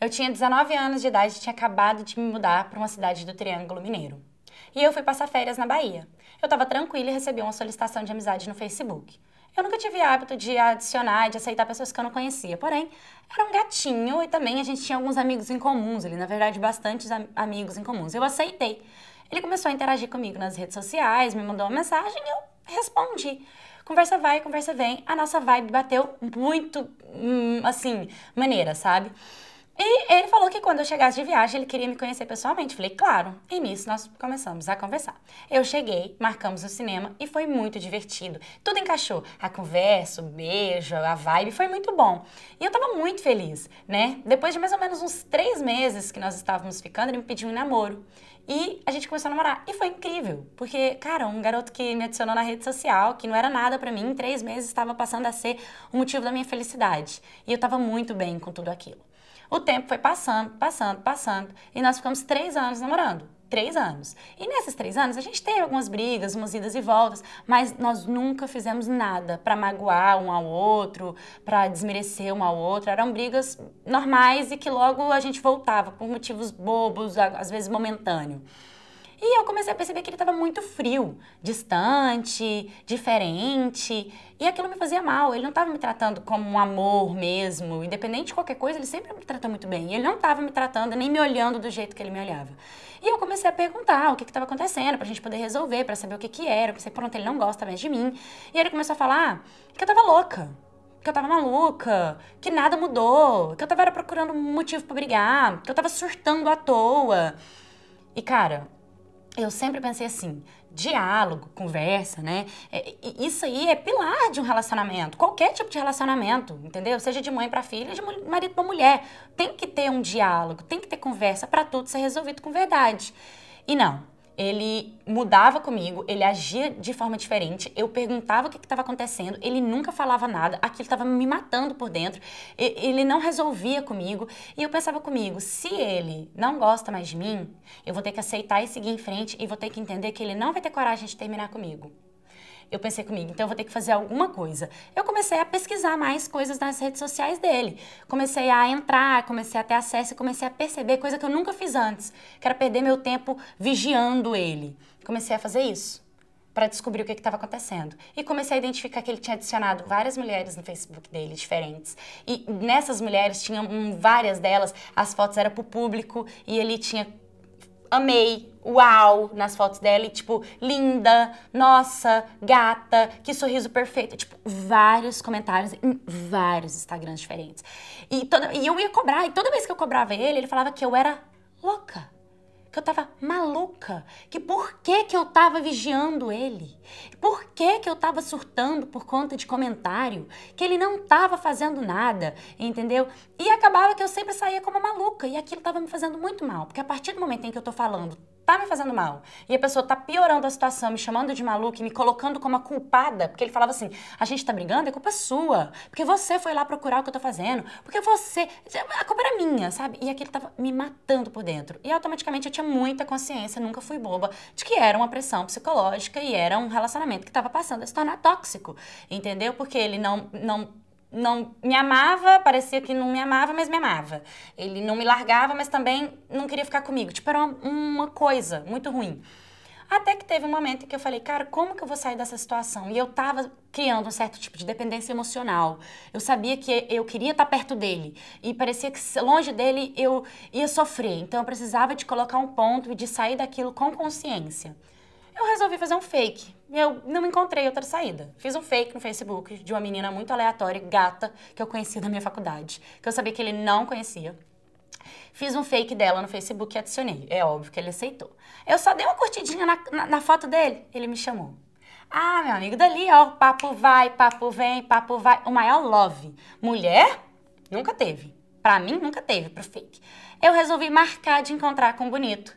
Eu tinha 19 anos de idade e tinha acabado de me mudar para uma cidade do Triângulo Mineiro. E eu fui passar férias na Bahia. Eu estava tranquila e recebi uma solicitação de amizade no Facebook. Eu nunca tive hábito de adicionar e de aceitar pessoas que eu não conhecia, porém, era um gatinho e também a gente tinha alguns amigos em comuns ali, na verdade, bastantes am amigos em comuns. Eu aceitei. Ele começou a interagir comigo nas redes sociais, me mandou uma mensagem e eu respondi. Conversa vai, conversa vem. A nossa vibe bateu muito, hum, assim, maneira, sabe? E ele falou que quando eu chegasse de viagem, ele queria me conhecer pessoalmente. Falei, claro. E nisso nós começamos a conversar. Eu cheguei, marcamos o cinema e foi muito divertido. Tudo encaixou. A conversa, o beijo, a vibe, foi muito bom. E eu tava muito feliz, né? Depois de mais ou menos uns três meses que nós estávamos ficando, ele me pediu um namoro. E a gente começou a namorar. E foi incrível, porque, cara, um garoto que me adicionou na rede social, que não era nada para mim, em três meses estava passando a ser o motivo da minha felicidade. E eu tava muito bem com tudo aquilo. O tempo foi passando, passando, passando. E nós ficamos três anos namorando. Três anos. E nesses três anos a gente teve algumas brigas, umas idas e voltas, mas nós nunca fizemos nada para magoar um ao outro, para desmerecer um ao outro. Eram brigas normais e que logo a gente voltava por motivos bobos, às vezes momentâneos. E eu comecei a perceber que ele estava muito frio, distante, diferente. E aquilo me fazia mal. Ele não estava me tratando como um amor mesmo. Independente de qualquer coisa, ele sempre me tratou muito bem. E ele não estava me tratando nem me olhando do jeito que ele me olhava. E eu comecei a perguntar o que estava acontecendo, para a gente poder resolver, para saber o que, que era. Eu pensei, pronto, ele não gosta mais de mim. E ele começou a falar ah, que eu estava louca que eu tava maluca, que nada mudou, que eu tava procurando um motivo para brigar, que eu tava surtando à toa. E cara, eu sempre pensei assim, diálogo, conversa, né? É, isso aí é pilar de um relacionamento, qualquer tipo de relacionamento, entendeu? Seja de mãe para filha, de marido para mulher, tem que ter um diálogo, tem que ter conversa para tudo ser resolvido com verdade. E não, ele mudava comigo, ele agia de forma diferente, eu perguntava o que estava acontecendo, ele nunca falava nada, aquilo estava me matando por dentro, ele não resolvia comigo, e eu pensava comigo, se ele não gosta mais de mim, eu vou ter que aceitar e seguir em frente, e vou ter que entender que ele não vai ter coragem de terminar comigo eu pensei comigo, então eu vou ter que fazer alguma coisa. Eu comecei a pesquisar mais coisas nas redes sociais dele. Comecei a entrar, comecei a ter acesso, comecei a perceber coisa que eu nunca fiz antes, que era perder meu tempo vigiando ele. Comecei a fazer isso para descobrir o que estava acontecendo. E comecei a identificar que ele tinha adicionado várias mulheres no Facebook dele, diferentes. E nessas mulheres, tinham hum, várias delas, as fotos eram para o público e ele tinha amei, uau, nas fotos dela. E, tipo, linda, nossa, gata, que sorriso perfeito. Tipo, vários comentários em vários Instagrams diferentes. E, toda, e eu ia cobrar, e toda vez que eu cobrava ele, ele falava que eu era louca que eu tava maluca, que por que que eu tava vigiando ele? Por que que eu tava surtando por conta de comentário, que ele não tava fazendo nada, entendeu? E acabava que eu sempre saía como maluca e aquilo tava me fazendo muito mal, porque a partir do momento em que eu tô falando tá me fazendo mal. E a pessoa tá piorando a situação, me chamando de maluca e me colocando como a culpada, porque ele falava assim: a gente tá brigando, é culpa sua. Porque você foi lá procurar o que eu tô fazendo. Porque você. A culpa era minha, sabe? E aquilo tava me matando por dentro. E automaticamente eu tinha muita consciência, nunca fui boba, de que era uma pressão psicológica e era um relacionamento que tava passando a se tornar tóxico. Entendeu? Porque ele não. não não me amava, parecia que não me amava, mas me amava. Ele não me largava, mas também não queria ficar comigo. Tipo, era uma, coisa muito ruim. Até que teve um momento em que eu falei, cara, como que eu vou sair dessa situação? E eu tava criando um certo tipo de dependência emocional. Eu sabia que eu queria estar perto dele e parecia que longe dele eu ia sofrer. Então eu precisava de colocar um ponto e de sair daquilo com consciência. Eu resolvi fazer um fake. Eu não encontrei outra saída. Fiz um fake no Facebook de uma menina muito aleatória e gata que eu conheci da minha faculdade, que eu sabia que ele não conhecia. Fiz um fake dela no Facebook e adicionei. É óbvio que ele aceitou. Eu só dei uma curtidinha na, na, na foto dele, ele me chamou. Ah, meu amigo, dali, ó, papo vai, papo vem, papo vai. O maior love. Mulher? Nunca teve. Pra mim, nunca teve, pro fake. Eu resolvi marcar de encontrar com o bonito.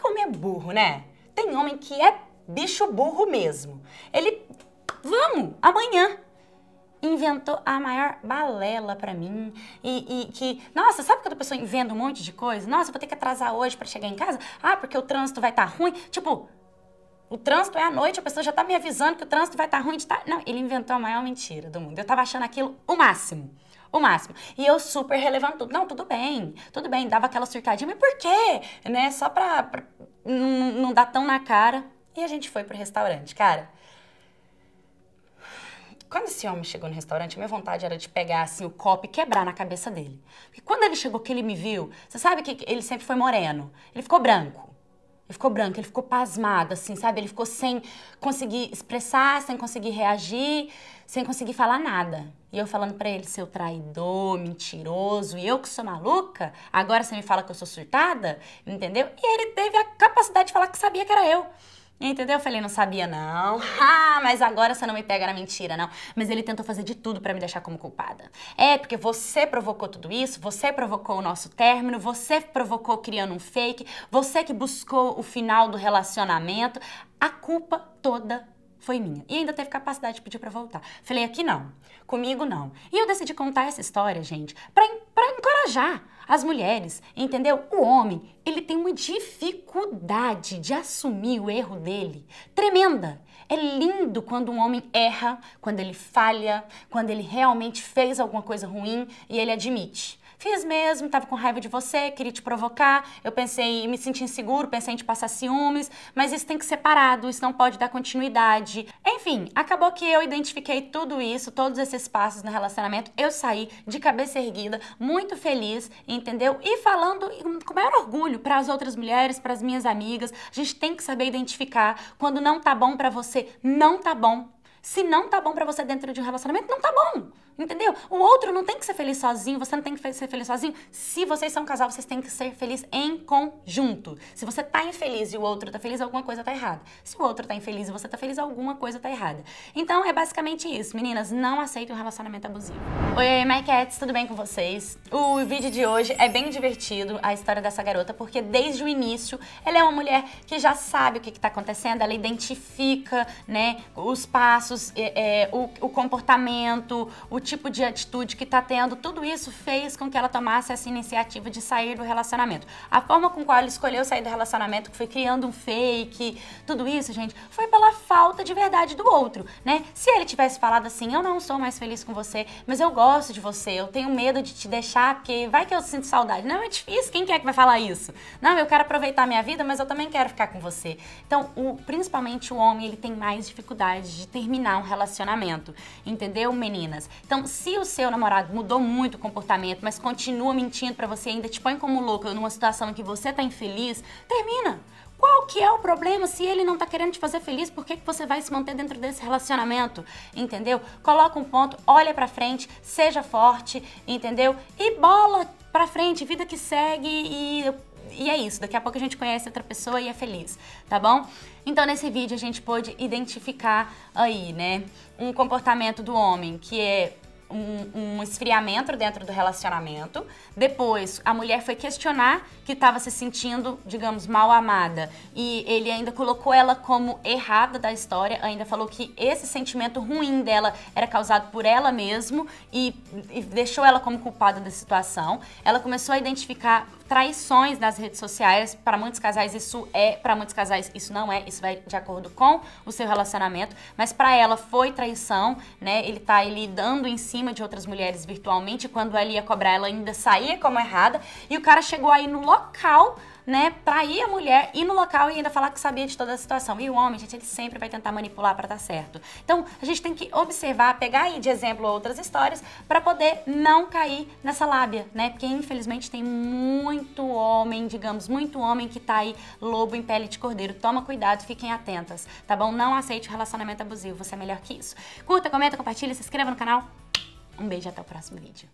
Como é burro, né? Tem homem que é bicho burro mesmo. Ele, vamos, amanhã. Inventou a maior balela para mim. E, e, que, nossa, sabe quando a pessoa inventa um monte de coisa? Nossa, vou ter que atrasar hoje para chegar em casa? Ah, porque o trânsito vai estar tá ruim. Tipo, o trânsito é à noite, a pessoa já tá me avisando que o trânsito vai estar tá ruim de tarde. Tá-. Não, ele inventou a maior mentira do mundo. Eu tava achando aquilo o máximo o máximo. E eu super relevando tudo. Não, tudo bem, tudo bem. Dava aquela surtadinha, mas por quê? Né? Só pra, pra não, não dar tão na cara. E a gente foi pro restaurante, cara. Quando esse homem chegou no restaurante, a minha vontade era de pegar assim o copo e quebrar na cabeça dele. e quando ele chegou, que ele me viu, você sabe que ele sempre foi moreno. Ele ficou branco. Ele ficou branco, ele ficou pasmado, assim, sabe? Ele ficou sem conseguir expressar, sem conseguir reagir, sem conseguir falar nada. E eu falando para ele, seu traidor, mentiroso, e eu que sou maluca, agora você me fala que eu sou surtada, entendeu? E ele teve a capacidade de falar que sabia que era eu. Entendeu? Eu falei, não sabia não. Ah, mas agora você não me pega na mentira, não. Mas ele tentou fazer de tudo para me deixar como culpada. É, porque você provocou tudo isso, você provocou o nosso término, você provocou criando um fake, você que buscou o final do relacionamento. A culpa toda foi minha. E ainda teve capacidade de pedir para voltar. Falei, aqui não, comigo não. E eu decidi contar essa história, gente, para encorajar as mulheres, entendeu? O homem, ele tem uma dificuldade de assumir o erro dele, tremenda. É lindo quando um homem erra, quando ele falha, quando ele realmente fez alguma coisa ruim e ele admite. Fiz mesmo, tava com raiva de você, queria te provocar, eu pensei, me senti inseguro, pensei em te passar ciúmes, mas isso tem que ser parado, isso não pode dar continuidade. Enfim, acabou que eu identifiquei tudo isso, todos esses passos no relacionamento, eu saí de cabeça erguida, muito feliz, entendeu? E falando com maior orgulho para as outras mulheres, para as minhas amigas, a gente tem que saber identificar quando não tá bom para você, não tá bom. Se não tá bom para você dentro de um relacionamento, não tá bom. Entendeu? O outro não tem que ser feliz sozinho, você não tem que ser feliz sozinho. Se vocês são um casal, vocês têm que ser felizes em conjunto. Se você tá infeliz e o outro tá feliz, alguma coisa tá errada. Se o outro tá infeliz e você tá feliz, alguma coisa tá errada. Então é basicamente isso. Meninas, não aceitem um relacionamento abusivo. Oi, my cats, tudo bem com vocês? O vídeo de hoje é bem divertido, a história dessa garota, porque desde o início ela é uma mulher que já sabe o que, que tá acontecendo, ela identifica, né, os passos, é, é, o, o comportamento, o tipo de atitude que está tendo, tudo isso fez com que ela tomasse essa iniciativa de sair do relacionamento. A forma com qual ela escolheu sair do relacionamento, que foi criando um fake, tudo isso, gente, foi pela falta de verdade do outro, né? Se ele tivesse falado assim, eu não sou mais feliz com você, mas eu gosto de você, eu tenho medo de te deixar, porque vai que eu sinto saudade. Não, é difícil, quem é que vai falar isso? Não, eu quero aproveitar minha vida, mas eu também quero ficar com você. Então, o, principalmente o homem, ele tem mais dificuldade de terminar um relacionamento, entendeu, meninas? Então, então, se o seu namorado mudou muito o comportamento, mas continua mentindo para você, ainda te põe como louca numa situação em que você tá infeliz, termina. Qual que é o problema? Se ele não tá querendo te fazer feliz, por que, que você vai se manter dentro desse relacionamento? Entendeu? Coloca um ponto, olha pra frente, seja forte, entendeu? E bola pra frente, vida que segue e e é isso, daqui a pouco a gente conhece outra pessoa e é feliz, tá bom? Então nesse vídeo a gente pôde identificar aí, né, um comportamento do homem que é um, um, esfriamento dentro do relacionamento. Depois, a mulher foi questionar que estava se sentindo, digamos, mal amada. E ele ainda colocou ela como errada da história, ainda falou que esse sentimento ruim dela era causado por ela mesma e, e deixou ela como culpada da situação. Ela começou a identificar traições nas redes sociais. Para muitos casais isso é, para muitos casais isso não é, isso vai de acordo com o seu relacionamento, mas para ela foi traição, né? Ele tá ali dando em cima de outras mulheres virtualmente, quando ela ia cobrar, ela ainda saía como errada, e o cara chegou aí no local né, ir a mulher, ir no local e ainda falar que sabia de toda a situação. E o homem, gente, ele sempre vai tentar manipular para dar certo. Então, a gente tem que observar, pegar aí de exemplo outras histórias para poder não cair nessa lábia, né? Porque infelizmente tem muito homem, digamos, muito homem que tá aí lobo em pele de cordeiro. Toma cuidado, fiquem atentas, tá bom? Não aceite o relacionamento abusivo, você é melhor que isso. Curta, comenta, compartilha, se inscreva no canal. Um beijo e até o próximo vídeo.